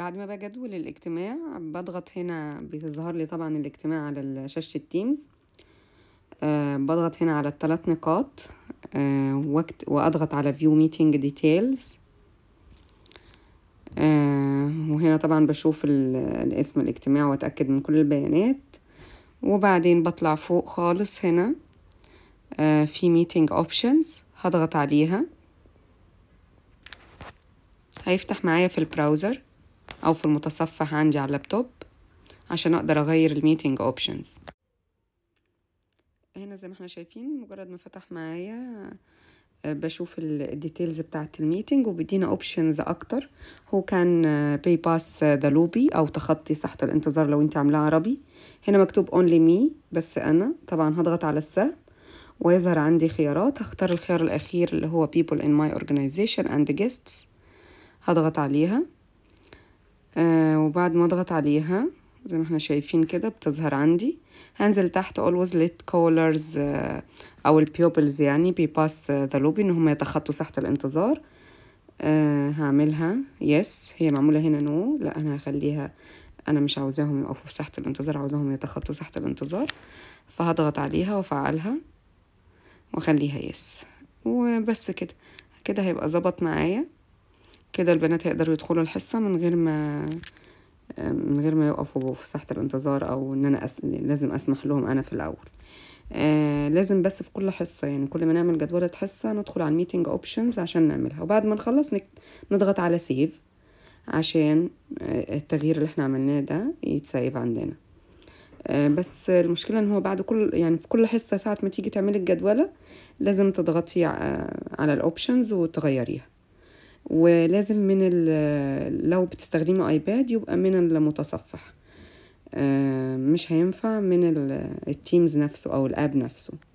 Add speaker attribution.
Speaker 1: بعد ما بجدول الاجتماع بضغط هنا بيظهر لي طبعا الاجتماع على شاشة التيمز أه بضغط هنا على الثلاث نقاط أه واضغط على view meeting details أه وهنا طبعا بشوف الاسم الاجتماع واتأكد من كل البيانات وبعدين بطلع فوق خالص هنا أه في meeting options هضغط عليها هيفتح معايا في البراوزر أو في المتصفح عندي على اللابتوب عشان أقدر أغير الميتينج أوبشنز هنا زي ما احنا شايفين مجرد ما فتح معايا آه، بشوف الديتيلز بتاعه الميتينج وبيدينا اوبشنز اكتر هو كان باي باس ذا لوبي او تخطي صحة الانتظار لو انت عاملاه عربي هنا مكتوب اونلي مي بس انا طبعا هضغط على السهم ويظهر عندي خيارات هختار الخيار الاخير اللي هو people in my organization and guests هضغط عليها آه، وبعد ما اضغط عليها زي ما احنا شايفين كده بتظهر عندي هنزل تحت always let callers آه، او البيوبلز يعني بيباس ذا لوبي ان هم يتخطوا ساحة الانتظار آه، هعملها يس هي معمولة هنا نو لا انا هخليها انا مش عاوزاهم يقفوا في ساحة الانتظار عاوزاهم يتخطوا ساحة الانتظار فهضغط عليها وافعلها واخليها يس وبس كده كده هيبقى ظبط معايا كده البنات هيقدروا يدخلوا الحصه من غير ما من غير ما يقفوا في ساحه الانتظار او ان انا أس... لازم اسمح لهم انا في الاول آه لازم بس في كل حصه يعني كل ما نعمل جدوله حصه ندخل على الميتنج اوبشنز عشان نعملها وبعد ما نخلص نك... نضغط على سيف عشان آه التغيير اللي احنا عملناه ده يتسيف عندنا آه بس المشكلة ان هو بعد كل يعني في كل حصة ساعة ما تيجي تعملي الجدولة لازم تضغطي على الاوبشنز وتغيريها ولازم من لو بتستخدمي ايباد يبقى من المتصفح آه، مش هينفع من التيمز نفسه او الاب نفسه